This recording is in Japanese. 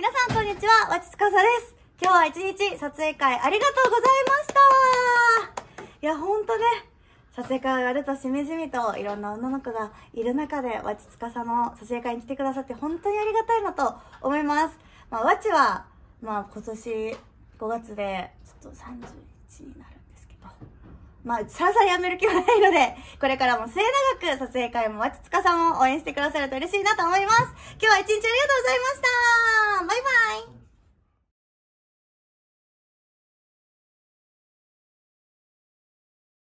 皆さんこんにちは、わちつかさです。今日は一日撮影会ありがとうございましたいや、ほんとね、撮影会をやるとしみじみといろんな女の子がいる中で、わちつかさの撮影会に来てくださって本当にありがたいなと思います。まあ、わちは、まあ今年5月で、ちょっと31になるんですけど、まあ、さらさらやめる気はないので、これからも末永く撮影会もわちつかさも応援してくださると嬉しいなと思います。今日は一日ありがとうございました